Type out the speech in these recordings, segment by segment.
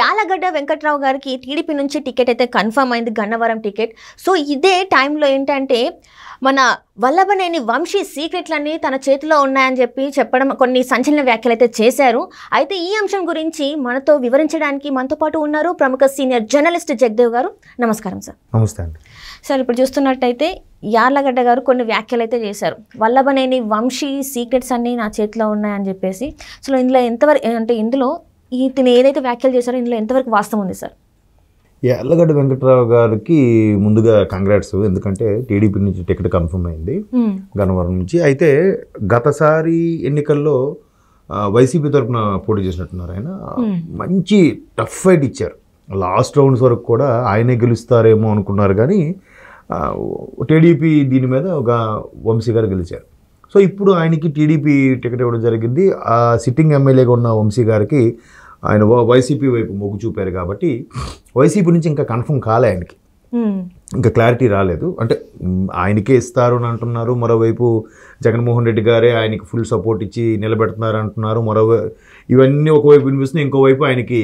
యాలగడ్డ వెంకట్రావు గారికి టీడీపీ నుంచి టికెట్ అయితే కన్ఫర్మ్ అయింది గన్నవరం టికెట్ సో ఇదే టైంలో ఏంటంటే మన వల్లభనేని వంశీ సీక్రెట్లన్నీ తన చేతిలో ఉన్నాయని చెప్పి చెప్పడం కొన్ని సంచలన వ్యాఖ్యలు అయితే చేశారు అయితే ఈ అంశం గురించి మనతో వివరించడానికి మనతో పాటు ఉన్నారు ప్రముఖ సీనియర్ జర్నలిస్ట్ జగదేవ్ గారు నమస్కారం సార్ నమస్తే సార్ ఇప్పుడు చూస్తున్నట్టయితే యార్లగడ్డ గారు కొన్ని వ్యాఖ్యలు అయితే చేశారు వల్లభనేని వంశీ సీక్రెట్స్ అన్నీ నా చేతిలో ఉన్నాయని చెప్పేసి సో ఇందులో ఎంతవరకు అంటే ఇందులో ఇతను ఏదైతే వ్యాఖ్యలు చేశారో ఇందులో ఎంతవరకు వాస్తవం ఉంది సార్ ఎల్లగడ్డ వెంకట్రావు గారికి ముందుగా కంగ్రాట్స్ ఎందుకంటే టీడీపీ నుంచి టికెట్ కన్ఫర్మ్ అయింది గన్నవరం నుంచి అయితే గతసారి ఎన్నికల్లో వైసీపీ తరఫున పోటీ చేసినట్టున్నారు ఆయన మంచి టఫ్ ఫైట్ ఇచ్చారు లాస్ట్ రౌండ్స్ వరకు కూడా ఆయనే గెలుస్తారేమో అనుకున్నారు కానీ టీడీపీ దీని మీద ఒక వంశీ గారు గెలిచారు సో ఇప్పుడు ఆయనకి టీడీపీ టికెట్ ఇవ్వడం జరిగింది ఆ సిట్టింగ్ ఎమ్మెల్యేగా ఉన్న వంశీ గారికి ఆయన వైసీపీ వైపు మొగ్గు చూపారు కాబట్టి వైసీపీ నుంచి ఇంకా కన్ఫర్మ్ కాలే ఆయనకి ఇంకా క్లారిటీ రాలేదు అంటే ఆయనకే ఇస్తారు అని అంటున్నారు మరోవైపు జగన్మోహన్ రెడ్డి గారే ఆయనకి ఫుల్ సపోర్ట్ ఇచ్చి నిలబెడుతున్నారు అంటున్నారు మరో ఇవన్నీ ఒకవైపు వినిపిస్తున్నాయి ఇంకోవైపు ఆయనకి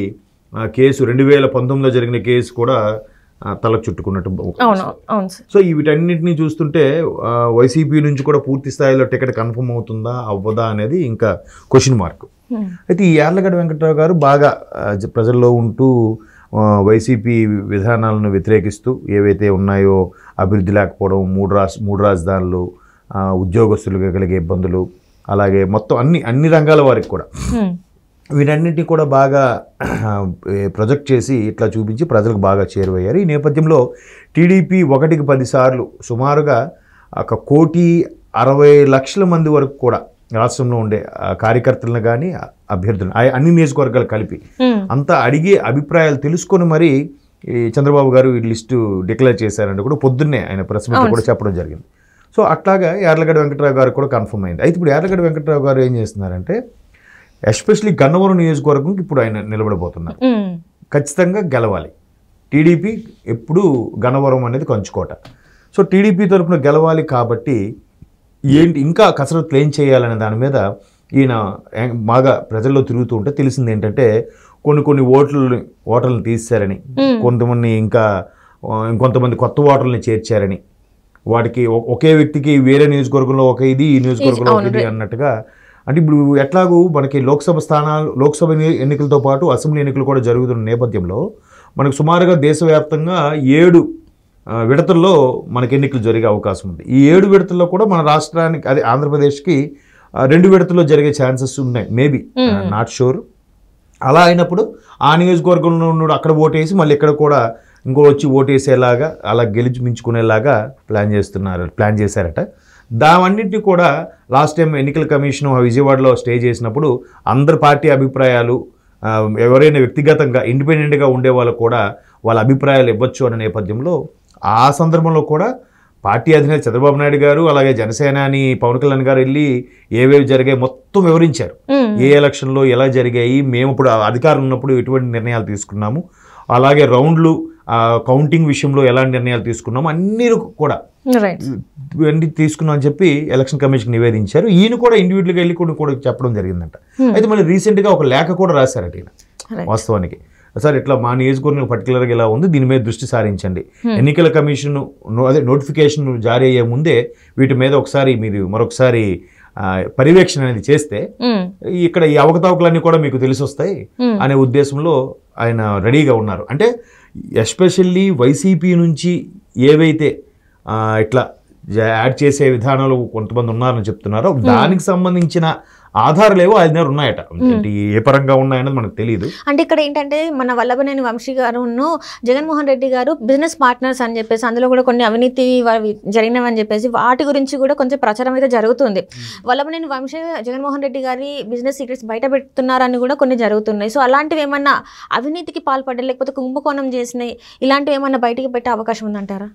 కేసు రెండు వేల పంతొమ్మిదిలో జరిగిన కేసు కూడా తలకు చుట్టుకున్నట్టు అవును అవును సో వీటన్నిటిని చూస్తుంటే వైసీపీ నుంచి కూడా పూర్తి స్థాయిలో టికెట్ కన్ఫర్మ్ అవుతుందా అవ్వదా అనేది ఇంకా క్వశ్చన్ మార్క్ hmm. అయితే ఈ యార్లగడ్డ వెంకట్రావు గారు బాగా ప్రజల్లో ఉంటూ వైసీపీ విధానాలను వ్యతిరేకిస్తూ ఏవైతే ఉన్నాయో అభివృద్ధి లేకపోవడం మూడు రాజ మూడు రాజధానులు ఉద్యోగస్తులుగా కలిగే ఇబ్బందులు అలాగే మొత్తం అన్ని అన్ని రంగాల వారికి కూడా hmm. వీటన్నిటిని కూడా బాగా ప్రొజెక్ట్ చేసి ఇట్లా చూపించి ప్రజలకు బాగా చేరువయ్యారు ఈ నేపథ్యంలో టీడీపీ ఒకటికి పదిసార్లు సుమారుగా ఒక కోటి అరవై లక్షల మంది వరకు కూడా రాష్ట్రంలో ఉండే కార్యకర్తలను కానీ అభ్యర్థులను అన్ని నియోజకవర్గాలు కలిపి అంతా అడిగే అభిప్రాయాలు తెలుసుకొని మరి చంద్రబాబు గారు ఈ లిస్టు డిక్లేర్ చేశారంటే కూడా పొద్దున్నే ఆయన ప్రెస్ మీట్ కూడా చెప్పడం జరిగింది సో అట్లాగా యార్లగడ్డ వెంకట్రావు గారు కూడా కన్ఫర్మ్ అయింది అయితే ఇప్పుడు యార్లగడ్డ వెంకట్రావు గారు ఏం చేస్తున్నారంటే ఎస్పెషలీ గన్నవరం నియోజకవర్గం ఇప్పుడు ఆయన నిలబడబోతున్నారు ఖచ్చితంగా గెలవాలి టీడీపీ ఎప్పుడు గన్నవరం అనేది కంచుకోట సో టీడీపీ తరఫున గెలవాలి కాబట్టి ఏంటి ఇంకా కసరత్తులు ఏం చేయాలనే దాని మీద ఈయన బాగా ప్రజల్లో తిరుగుతూ ఉంటే తెలిసింది ఏంటంటే కొన్ని కొన్ని ఓట్లని ఓటర్లను తీశారని కొంతమంది ఇంకా ఇంకొంతమంది కొత్త ఓటర్లను చేర్చారని వాటికి ఒకే వ్యక్తికి వేరే నియోజకవర్గంలో ఒక ఇది ఈ నియోజకవర్గంలో ఒక ఇది అన్నట్టుగా అంటే ఇప్పుడు ఎట్లాగూ మనకి లోక్సభ స్థానాలు లోక్సభ ఎన్నికలతో పాటు అసెంబ్లీ ఎన్నికలు కూడా జరుగుతున్న నేపథ్యంలో మనకు సుమారుగా దేశవ్యాప్తంగా ఏడు విడతల్లో మనకి ఎన్నికలు జరిగే అవకాశం ఉంది ఈ ఏడు విడతల్లో కూడా మన రాష్ట్రానికి అదే ఆంధ్రప్రదేశ్కి రెండు విడతల్లో జరిగే ఛాన్సెస్ ఉన్నాయి మేబీ నాట్ షూర్ అలా అయినప్పుడు ఆ నియోజకవర్గంలో ఉన్న అక్కడ ఓటేసి మళ్ళీ ఇక్కడ కూడా ఇంకో వచ్చి ఓటేసేలాగా అలా గెలిచి మించుకునేలాగా ప్లాన్ చేస్తున్నారు ప్లాన్ చేశారట దావన్నింటినీ కూడా లాస్ట్ టైం ఎన్నికల కమిషన్ విజయవాడలో స్టే చేసినప్పుడు అందరి పార్టీ అభిప్రాయాలు ఎవరైనా వ్యక్తిగతంగా ఇండిపెండెంట్గా ఉండే వాళ్ళు కూడా వాళ్ళ అభిప్రాయాలు ఇవ్వచ్చు అనే నేపథ్యంలో ఆ సందర్భంలో కూడా పార్టీ అధినేత చంద్రబాబు నాయుడు గారు అలాగే అని పవన్ కళ్యాణ్ గారు వెళ్ళి ఏవేవి జరిగాయి మొత్తం వివరించారు ఏ ఎలక్షన్లో ఎలా జరిగాయి మేము ఇప్పుడు అధికారం ఉన్నప్పుడు ఎటువంటి నిర్ణయాలు తీసుకున్నాము అలాగే రౌండ్లు కౌంటింగ్ విషయంలో ఎలాంటి నిర్ణయాలు తీసుకున్నాము అన్నీ కూడా ఇవన్నీ తీసుకున్నా అని చెప్పి ఎలక్షన్ కమిషన్ నివేదించారు ఈయన కూడా ఇండివిజువల్గా వెళ్ళి కూడా కూడా చెప్పడం జరిగిందంట hmm. అయితే మళ్ళీ రీసెంట్గా ఒక లేఖ కూడా రాశారట ఈయన వాస్తవానికి సార్ ఇట్లా మా నియోజకవర్గం పర్టికులర్గా ఇలా ఉంది దీని మీద దృష్టి సారించండి hmm. ఎన్నికల కమిషన్ అదే నోటిఫికేషన్ జారీ అయ్యే ముందే వీటి మీద ఒకసారి మీరు మరొకసారి పర్యవేక్షణ అనేది చేస్తే hmm. ఇక్కడ ఈ అవకతవకలన్నీ కూడా మీకు తెలిసి వస్తాయి అనే ఉద్దేశంలో ఆయన రెడీగా ఉన్నారు అంటే ఎస్పెషల్లీ వైసీపీ నుంచి ఏవైతే ఇట్లా యాడ్ చేసే విధానాలు కొంతమంది ఉన్నారని చెప్తున్నారు దానికి సంబంధించిన ఆధారాలు ఏవో ఆయన ఉన్నాయట ఏ పరంగా ఉన్నాయని మనకు తెలియదు అంటే ఇక్కడ ఏంటంటే మన వల్లభనేని వంశీ గారును జగన్మోహన్ రెడ్డి గారు బిజినెస్ పార్ట్నర్స్ అని చెప్పేసి అందులో కూడా కొన్ని అవినీతి జరిగినవని చెప్పేసి వాటి గురించి కూడా కొంచెం ప్రచారం అయితే జరుగుతుంది వల్లభనేని వంశీ జగన్మోహన్ రెడ్డి గారి బిజినెస్ సీక్రెట్స్ బయట పెడుతున్నారని కూడా కొన్ని జరుగుతున్నాయి సో అలాంటివి ఏమన్నా అవినీతికి పాల్పడ్డాయి లేకపోతే కుంభకోణం చేసినాయి ఇలాంటివి ఏమన్నా బయటికి పెట్టే అవకాశం ఉందంటారా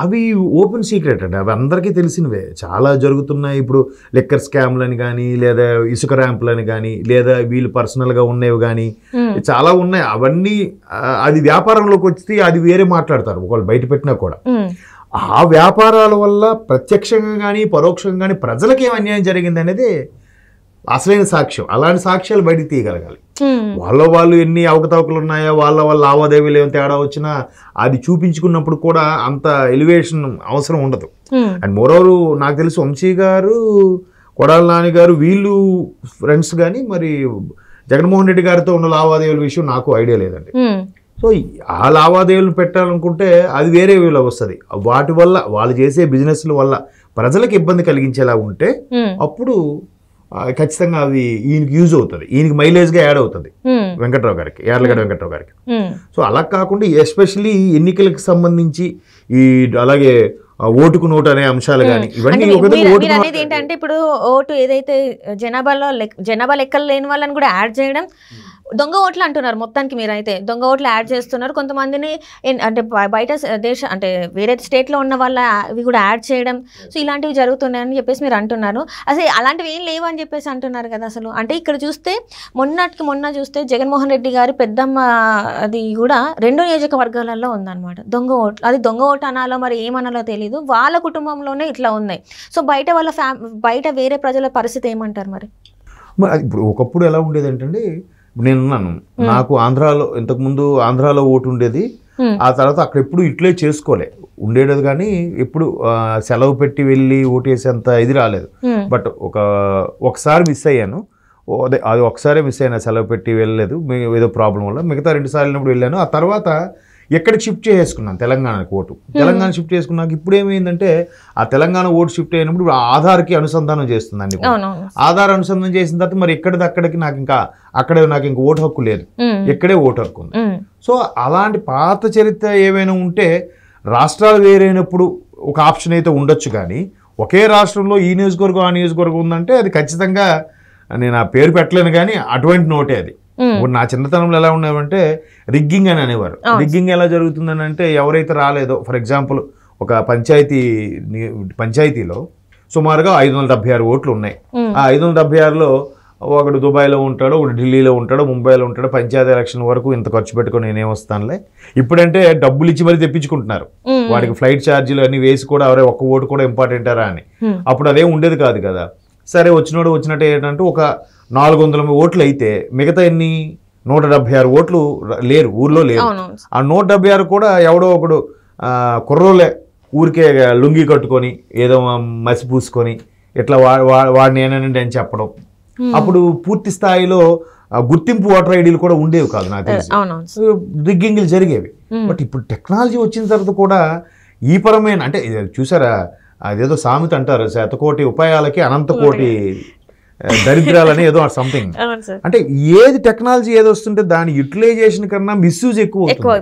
అవి ఓపెన్ సీక్రెట్ అండి అవి అందరికీ తెలిసినవే చాలా జరుగుతున్నాయి ఇప్పుడు లెక్కర్ స్కామ్లని కానీ లేదా ఇసుక ర్యాంపులని కానీ లేదా వీళ్ళు పర్సనల్గా ఉన్నవి కానీ చాలా ఉన్నాయి అవన్నీ అది వ్యాపారంలోకి వచ్చి అది వేరే మాట్లాడతారు ఒకళ్ళు బయట పెట్టినా కూడా ఆ వ్యాపారాల వల్ల ప్రత్యక్షంగా కానీ పరోక్షంగా కానీ ప్రజలకి ఏం అన్యాయం జరిగింది అనేది అసలైన సాక్ష్యం అలాంటి సాక్ష్యాలు బయటికి తీయగలగాలి వాళ్ళ వాళ్ళు ఎన్ని అవకతవకలు ఉన్నాయో వాళ్ళ వాళ్ళ లావాదేవీలు ఏమైనా తేడా వచ్చినా అది చూపించుకున్నప్పుడు కూడా అంత ఎలివేషన్ అవసరం ఉండదు అండ్ మోరవరు నాకు తెలిసి వంశీ గారు కొడాల నాని గారు వీళ్ళు ఫ్రెండ్స్ కానీ మరి జగన్మోహన్ రెడ్డి గారితో ఉన్న లావాదేవీల విషయం నాకు ఐడియా లేదండి సో ఆ లావాదేవీలు పెట్టాలనుకుంటే అది వేరే వీళ్ళు వస్తుంది వాటి వల్ల వాళ్ళు చేసే బిజినెస్ల వల్ల ప్రజలకు ఇబ్బంది కలిగించేలా ఉంటే అప్పుడు ఖచ్చితంగా అవి ఈయనకి యూజ్ అవుతుంది ఈయనకి మైలేజ్గా యాడ్ అవుతుంది వెంకట్రావు గారికి యార్లగడ్డ వెంకట్రావు గారికి సో అలా కాకుండా ఎస్పెషలీ ఎన్నికలకు సంబంధించి ఈ అలాగే ఓటుకు నోటు అనే అంశాలు కానీ ఇవన్నీ అనేది ఏంటంటే ఇప్పుడు ఓటు ఏదైతే జనాభాలో జనాభా లెక్కలు లేని వాళ్ళని కూడా యాడ్ చేయడం దొంగ ఓట్లు అంటున్నారు మొత్తానికి మీరైతే దొంగ ఓట్లు యాడ్ hmm. చేస్తున్నారు కొంతమందిని అంటే బయట దేశ అంటే వేరే స్టేట్లో ఉన్న వాళ్ళ అవి కూడా యాడ్ చేయడం hmm. సో ఇలాంటివి జరుగుతున్నాయని చెప్పేసి మీరు అంటున్నారు అసలు అలాంటివి ఏం లేవు అని చెప్పేసి అంటున్నారు కదా అసలు అంటే ఇక్కడ చూస్తే మొన్నటికి మొన్న చూస్తే జగన్మోహన్ రెడ్డి గారి పెద్దమ్మ అది కూడా రెండు నియోజకవర్గాలలో ఉందన్నమాట దొంగ ఓట్లు అది దొంగ ఓటు అనాలో మరి ఏమనాలో తెలియదు వాళ్ళ కుటుంబంలోనే ఇట్లా ఉన్నాయి సో బయట వాళ్ళ ఫ్యా బయట వేరే ప్రజల పరిస్థితి ఏమంటారు మరి మరి ఇప్పుడు ఒకప్పుడు ఎలా ఉండేది ఏంటంటే నేను ఉన్నాను నాకు ఆంధ్రాలో ఇంతకుముందు ఆంధ్రాలో ఓటు ఉండేది ఆ తర్వాత అక్కడ ఎప్పుడు ఇట్లే చేసుకోలే ఉండేది కానీ ఎప్పుడు సెలవు పెట్టి వెళ్ళి ఓటు వేసేంత ఇది రాలేదు బట్ ఒక ఒకసారి మిస్ అయ్యాను అది ఒకసారి మిస్ అయినా సెలవు పెట్టి వెళ్ళలేదు ఏదో ప్రాబ్లం వల్ల మిగతా రెండు సార్లు వెళ్ళినప్పుడు వెళ్ళాను ఆ తర్వాత ఎక్కడ షిఫ్ట్ చేసుకున్నాను తెలంగాణకి ఓటు తెలంగాణ షిఫ్ట్ చేసుకున్నాక ఇప్పుడు ఏమైందంటే ఆ తెలంగాణ ఓటు షిఫ్ట్ అయినప్పుడు ఆధార్కి అనుసంధానం చేస్తుందండి ఆధార్ అనుసంధానం చేసిన తర్వాత మరి ఎక్కడిది అక్కడికి నాకు ఇంకా అక్కడ నాకు ఇంకా ఓటు హక్కు లేదు ఎక్కడే ఓటు హక్కు ఉంది సో అలాంటి పాత చరిత్ర ఏమైనా ఉంటే రాష్ట్రాలు వేరైనప్పుడు ఒక ఆప్షన్ అయితే ఉండొచ్చు కానీ ఒకే రాష్ట్రంలో ఈ నియోజకవర్గం ఆ నియోజకవర్గం ఉందంటే అది ఖచ్చితంగా నేను ఆ పేరు పెట్టలేను కానీ అటువంటి నోటే అది ఇప్పుడు నా చిన్నతనంలో ఎలా ఉండేవంటే రిగ్గింగ్ అని అనేవారు రిగ్గింగ్ ఎలా జరుగుతుందని అంటే ఎవరైతే రాలేదో ఫర్ ఎగ్జాంపుల్ ఒక పంచాయతీ పంచాయతీలో సుమారుగా ఐదు వందల డెబ్బై ఆరు ఓట్లు ఉన్నాయి ఆ ఐదు వందల డెబ్బై ఆరులో ఒకడు దుబాయ్లో ఉంటాడు ఒకటి ఢిల్లీలో ఉంటాడు ముంబైలో ఉంటాడు పంచాయతీ ఎలక్షన్ వరకు ఇంత ఖర్చు పెట్టుకుని నేనేం వస్తానులే ఇప్పుడంటే డబ్బులు ఇచ్చి మరీ తెప్పించుకుంటున్నారు వాడికి ఫ్లైట్ ఛార్జీలు అన్ని వేసి కూడా ఎవరే ఒక్క ఓటు కూడా ఇంపార్టెంటారా అని అప్పుడు అదే ఉండేది కాదు కదా సరే వచ్చినోడు వచ్చినట్టు ఏంటంటే ఒక నాలుగు వందల ఓట్లు అయితే మిగతా ఎన్ని నూట డెబ్బై ఆరు ఓట్లు లేరు ఊర్లో లేరు ఆ నూట డెబ్బై ఆరు కూడా ఎవడో ఒకడు కుర్రోలే ఊరికే లుంగి కట్టుకొని ఏదో మసి పూసుకొని ఇట్లా వాడిని ఏనండి అని చెప్పడం అప్పుడు పూర్తి స్థాయిలో గుర్తింపు ఓటర్ ఐడీలు కూడా ఉండేవి కాదు నాకు రిగ్గింగ్లు జరిగేవి బట్ ఇప్పుడు టెక్నాలజీ వచ్చిన తర్వాత కూడా ఈ పరమైన అంటే చూసారా అదేదో సామెత అంటారు శతకోటి ఉపాయాలకి అనంతకోటి దరిద్రాలని ఏదో సంథింగ్ అంటే ఏది టెక్నాలజీ ఏది వస్తుంటే దాని యూటిలైజేషన్ కన్నా మిస్యూజ్ ఎక్కువ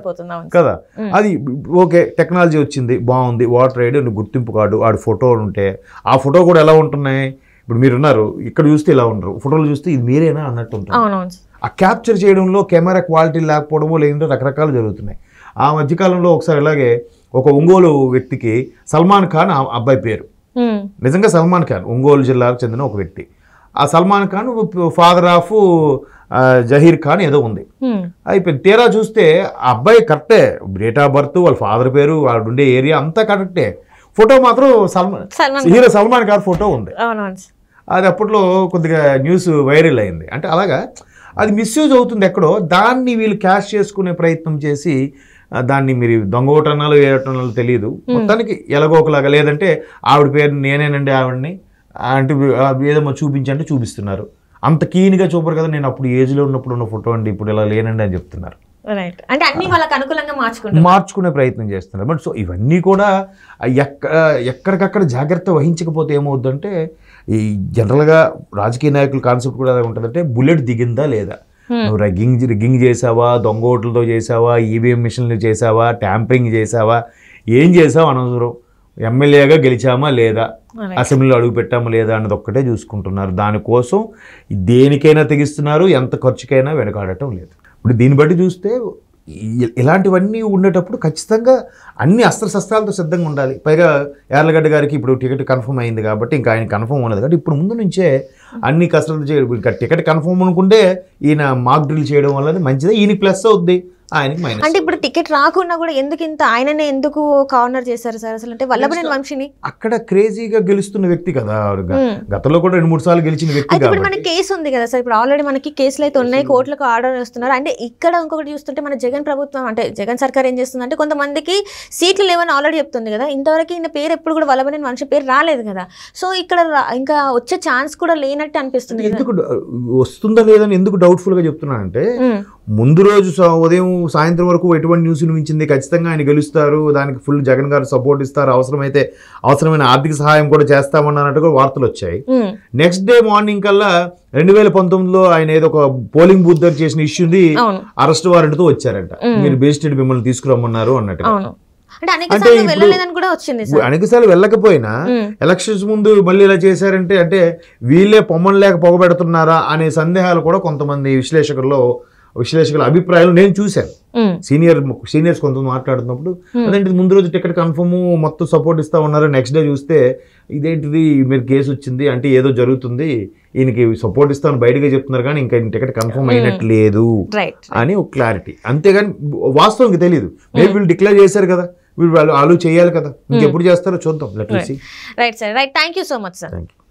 కదా అది ఓకే టెక్నాలజీ వచ్చింది బాగుంది ఓటర్ ఐడి గుర్తింపు కార్డు ఆడి ఫోటోలు ఉంటే ఆ ఫోటో కూడా ఎలా ఉంటున్నాయి ఇప్పుడు మీరున్నారు ఇక్కడ చూస్తే ఇలా ఉండరు ఫోటోలు చూస్తే ఇది మీరేనా అన్నట్టు ఉంటారు ఆ క్యాప్చర్ చేయడంలో కెమెరా క్వాలిటీ లేకపోవడమో లేదంటే రకరకాలు జరుగుతున్నాయి ఆ మధ్యకాలంలో ఒకసారి ఇలాగే ఒక ఒంగోలు వ్యక్తికి సల్మాన్ ఖాన్ అబ్బాయి పేరు నిజంగా సల్మాన్ ఖాన్ ఒంగోలు జిల్లాకు చెందిన ఒక వ్యక్తి ఆ సల్మాన్ ఖాన్ ఫాదర్ ఆఫ్ జహీర్ ఖాన్ ఏదో ఉంది అయిపోయింది తీరా చూస్తే ఆ అబ్బాయి కరెక్టే డేట్ ఆఫ్ బర్త్ వాళ్ళ ఫాదర్ పేరు వాళ్ళు ఉండే ఏరియా అంతా కరెక్టే ఫోటో మాత్రం సల్మాన్ హీరో సల్మాన్ ఖాన్ ఫోటో ఉంది అది అప్పట్లో కొద్దిగా న్యూస్ వైరల్ అయింది అంటే అలాగా అది మిస్యూజ్ అవుతుంది ఎక్కడో దాన్ని వీళ్ళు క్యాష్ చేసుకునే ప్రయత్నం చేసి దాన్ని మీరు దొంగ ఓటన్నాలో ఏ తెలియదు మొత్తానికి ఎలాగోకలాగా లేదంటే ఆవిడ పేరు నేనేనండి ఆవిడని అంటే ఏదమ్మా చూపించంటే చూపిస్తున్నారు అంత క్లీన్గా చూపరు కదా నేను అప్పుడు ఏజ్లో ఉన్నప్పుడు ఉన్న ఫోటో అండి ఇప్పుడు ఇలా లేనండి అని చెప్తున్నారు మార్చుకునే ప్రయత్నం చేస్తున్నారు బట్ సో ఇవన్నీ కూడా ఎక్క ఎక్కడికక్కడ జాగ్రత్త వహించకపోతే ఏమవుద్దంటే ఈ జనరల్గా రాజకీయ నాయకుల కాన్సెప్ట్ కూడా ఉంటుందంటే బుల్లెట్ దిగిందా లేదా నువ్వు రగ్గింగ్ రిగ్గింగ్ చేసావా దొంగోట్లతో చేసావా ఈవీఎం e మిషన్లు చేసావా ట్యాంపరింగ్ చేసావా ఏం చేసావు అనవసరం ఎమ్మెల్యేగా గెలిచామా లేదా అసెంబ్లీలో అడుగు పెట్టామా లేదా అన్నది ఒక్కటే చూసుకుంటున్నారు దానికోసం దేనికైనా తెగిస్తున్నారు ఎంత ఖర్చుకైనా వెనకాడటం లేదు ఇప్పుడు దీన్ని బట్టి చూస్తే ఇలాంటివన్నీ ఉండేటప్పుడు ఖచ్చితంగా అన్ని అస్త్రశస్త్రాలతో సిద్ధంగా ఉండాలి పైగా యార్లగడ్డ గారికి ఇప్పుడు టికెట్ కన్ఫర్మ్ అయింది కాబట్టి ఇంకా ఆయన కన్ఫర్మ్ ఉండదు కాబట్టి ఇప్పుడు ముందు నుంచే అన్ని కసరత్తు చేయడం ఇంకా టికెట్ కన్ఫర్మ్ అనుకుంటే ఈయన మాక్ డ్రిల్ చేయడం వల్ల మంచిదే ఈయన ప్లస్ అవుద్ది అంటే ఇప్పుడు టికెట్ రాకున్నా కూడా ఎందుకు ఇంత ఆయననే ఎందుకు కార్నర్ చేశారు సార్ అసలు అంటే నేను వంశీని అక్కడ క్రేజీగా గెలుస్తున్న వ్యక్తి కదా గతంలో కూడా రెండు మూడు సార్లు గెలిచిన వ్యక్తి ఇప్పుడు మనకి కేసు ఉంది కదా సార్ ఇప్పుడు ఆల్రెడీ మనకి కేసులు అయితే ఉన్నాయి కోర్టులకు ఆర్డర్ వస్తున్నారు అంటే ఇక్కడ ఇంకొకటి చూస్తుంటే మన జగన్ ప్రభుత్వం అంటే జగన్ సర్కార్ ఏం చేస్తుంది అంటే కొంతమందికి సీట్లు లేవని ఆల్రెడీ చెప్తుంది కదా ఇంతవరకు ఈయన పేరు ఎప్పుడు కూడా నేను వంశీ పేరు రాలేదు కదా సో ఇక్కడ ఇంకా వచ్చే ఛాన్స్ కూడా లేనట్టు అనిపిస్తుంది ఎందుకు వస్తుందా లేదని ఎందుకు డౌట్ఫుల్ గా చెప్తున్నా అంటే ముందు రోజు ఉదయం సాయంత్రం వరకు ఎటువంటి న్యూస్ వినిపించింది ఖచ్చితంగా ఆయన గెలుస్తారు దానికి ఫుల్ జగన్ గారు సపోర్ట్ ఇస్తారు అవసరమైతే అవసరమైన ఆర్థిక సహాయం కూడా చేస్తామన్నట్టుగా వార్తలు వచ్చాయి నెక్స్ట్ డే మార్నింగ్ కల్లా రెండు వేల పంతొమ్మిదిలో ఆయన ఏదో ఒక పోలింగ్ బూత్ దగ్గర చేసిన ఇష్యూది అరెస్ట్ తో వచ్చారంట మీరు బేస్టెడ్ మిమ్మల్ని తీసుకురమ్మన్నారు అన్నట్టు అంటే అనేకసార్లు వెళ్ళకపోయినా ఎలక్షన్స్ ముందు మళ్ళీ ఇలా చేశారంటే అంటే వీళ్ళే పొమ్మని లేక పొగబెడుతున్నారా అనే సందేహాలు కూడా కొంతమంది విశ్లేషకుల్లో విశ్లేషకుల అభిప్రాయాలు నేను చూశాను సీనియర్ సీనియర్స్ కొంతమంది మాట్లాడుతున్నప్పుడు అదేంటి ముందు రోజు టికెట్ కన్ఫర్మ్ మొత్తం సపోర్ట్ ఇస్తా ఉన్నారు నెక్స్ట్ డే చూస్తే ఇదేంటిది మీరు కేసు వచ్చింది అంటే ఏదో జరుగుతుంది ఈయనకి సపోర్ట్ ఇస్తాను బయటగా చెప్తున్నారు కానీ ఇంకా టికెట్ కన్ఫర్మ్ అయినట్టు లేదు అని ఒక క్లారిటీ అంతేగాని వాస్తవానికి తెలియదు మేము వీళ్ళు డిక్లేర్ చేశారు కదా వీళ్ళు వాళ్ళు చేయాలి కదా ఇంకెప్పుడు చేస్తారో చూద్దాం let right sir right thank you so much sir thank you